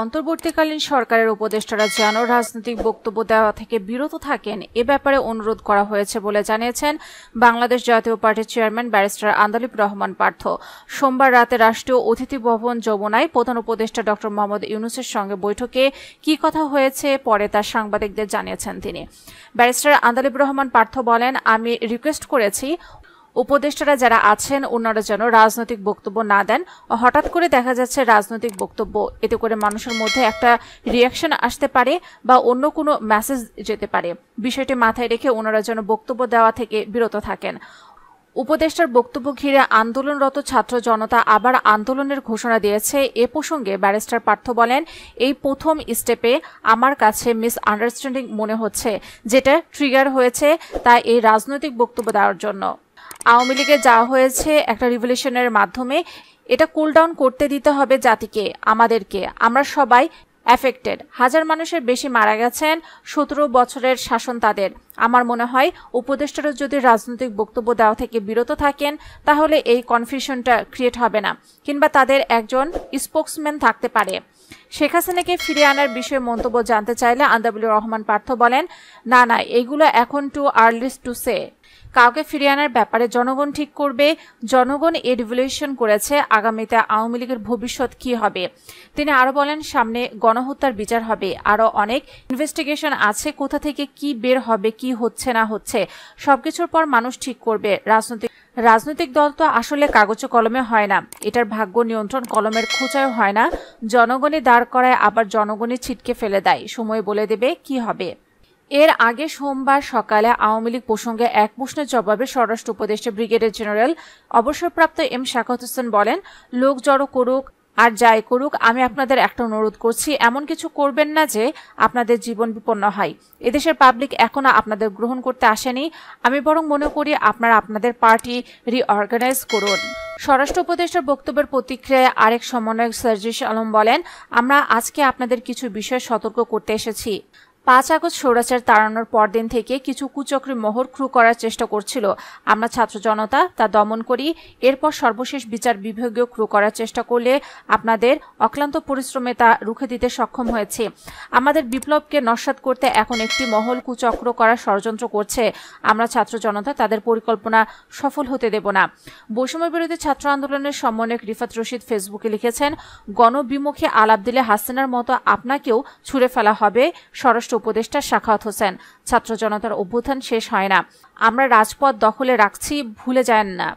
অন্তর্বর্তীকালীন সরকারের উপদেষ্টারা যেন রাজনৈতিক বক্তব্য দেওয়া থেকে বিরত থাকেন এ ব্যাপারে অনুরোধ করা হয়েছে বলে জানিয়েছেন বাংলাদেশ জাতীয় পার্টির চেয়ারম্যান ব্যারিস্টার আন্দালিব রহমান পার্থ সোমবার রাতে রাষ্ট্রীয় অতিথি ভবন যমুনায় প্রধান উপদেষ্টা ড মোহাম্মদ ইউনুসের সঙ্গে বৈঠকে কি কথা হয়েছে পরে তার সাংবাদিকদের জানিয়েছেন তিনি ব্যারিস্টার আন্দালিব রহমান পার্থ বলেন আমি রিকোয়েস্ট করেছি উপদেষ্টারা যারা আছেন ওনারা যেন রাজনৈতিক বক্তব্য না দেন হঠাৎ করে দেখা যাচ্ছে রাজনৈতিক বক্তব্য এতে করে মানুষের মধ্যে একটা রিয়াকশন আসতে পারে বা অন্য কোনো মেসেজ যেতে পারে বিষয়টি মাথায় রেখে ওনারা যেন বক্তব্য দেওয়া থেকে বিরত থাকেন উপদেষ্টার বক্তব্য ঘিরে আন্দোলনরত ছাত্র জনতা আবার আন্দোলনের ঘোষণা দিয়েছে এ প্রসঙ্গে ব্যারিস্টার পার্থ বলেন এই প্রথম স্টেপে আমার কাছে মিস আন্ডারস্ট্যান্ডিং মনে হচ্ছে যেটা ট্রিগার হয়েছে তা এই রাজনৈতিক বক্তব্য দেওয়ার জন্য আওয়ামী লীগে যাওয়া হয়েছে একটা রিভলিউশনের মাধ্যমে এটা কুল ডাউন করতে দিতে হবে জাতিকে আমাদেরকে আমরা সবাই অ্যাফেক্টেড হাজার মানুষের বেশি মারা গেছেন সতেরো বছরের শাসন তাদের আমার মনে হয় উপদেষ্টারা যদি রাজনৈতিক বক্তব্য দেওয়া থেকে বিরত থাকেন তাহলে এই কনফিউশনটা ক্রিয়েট হবে না কিংবা তাদের একজন স্পোক্সম্যান থাকতে পারে শেখ হাসিনাকে ফিরিয়ে আনার বিষয়ে মন্তব্য জানতে চাইলে আন্দাবুল রহমান পার্থ বলেন না না এগুলো এখন টু আর্লিস্ট টু সে কাউকে ফিরিয়ে আনার ব্যাপারে জনগণ ঠিক করবে জনগণ এ রিভলিউশন করেছে আগামীতে আওয়ামী লীগের ভবিষ্যৎ কি হবে তিনি আরো বলেন সামনে গণহত্যার বিচার হবে আরো অনেক ইনভেস্টিগেশন আছে কোথা থেকে কি বের হবে কি হচ্ছে না হচ্ছে সবকিছুর পর মানুষ ঠিক করবে রাজনৈতিক রাজনৈতিক দল তো আসলে কাগজে কলমে হয় না এটার ভাগ্য নিয়ন্ত্রণ কলমের খোঁচায় হয় না জনগণই দাঁড় করায় আবার জনগণই ছিটকে ফেলে দেয় সময় বলে দেবে কি হবে এর আগে সোমবার সকালে আওয়ামী লীগ প্রসঙ্গে এক প্রশ্নের জবাবে স্বরাষ্ট্র উপদেষ্টা ব্রিগেডিয়ার জেনারেল অবসরপ্রাপ্ত এম শাকাত হোসেন বলেন লোক জড়ো করুক আর যাই করুক আমি আপনাদের একটা অনুরোধ করছি এমন কিছু করবেন না যে আপনাদের জীবন বিপন্ন হয় এদেশের পাবলিক এখনো আপনাদের গ্রহণ করতে আসেনি আমি বরং মনে করি আপনারা আপনাদের পার্টি রিঅর্গানাইজ করুন স্বরাষ্ট্র উপদেষ্টার বক্তব্যের প্রতিক্রিয়ায় আরেক সমন্বয়ক সার্জিস আলম বলেন আমরা আজকে আপনাদের কিছু বিষয় সতর্ক করতে এসেছি পাঁচ আগস্ট সৌরাচার তাড়ানোর পরদিন থেকে কিছু কুচক্রী মোহর ক্রু করার চেষ্টা করছিল আমরা ছাত্র জনতা তা দমন করি এরপর সর্বশেষ বিচার বিভাগীয় ক্রু করার চেষ্টা করলে আপনাদের অক্লান্ত পরিশ্রমে তা রুখে দিতে সক্ষম হয়েছে আমাদের বিপ্লবকে নস্বাত করতে এখন একটি মহল কুচক্র করার ষড়যন্ত্র করছে আমরা ছাত্র জনতা তাদের পরিকল্পনা সফল হতে দেব না বৈষম্য বিরোধী ছাত্র আন্দোলনের সমন্বয়ক রিফাত রশিদ ফেসবুকে লিখেছেন গণবিমুখে আলাপ দিলে হাসিনার মতো আপনাকেও ছুড়ে ফেলা হবে স্বরাষ্ট্র উপদেষ্টা শাখাত হোসেন ছাত্র জনতার অভ্যুত্থান শেষ হয় না আমরা রাজপথ দখলে রাখছি ভুলে যান না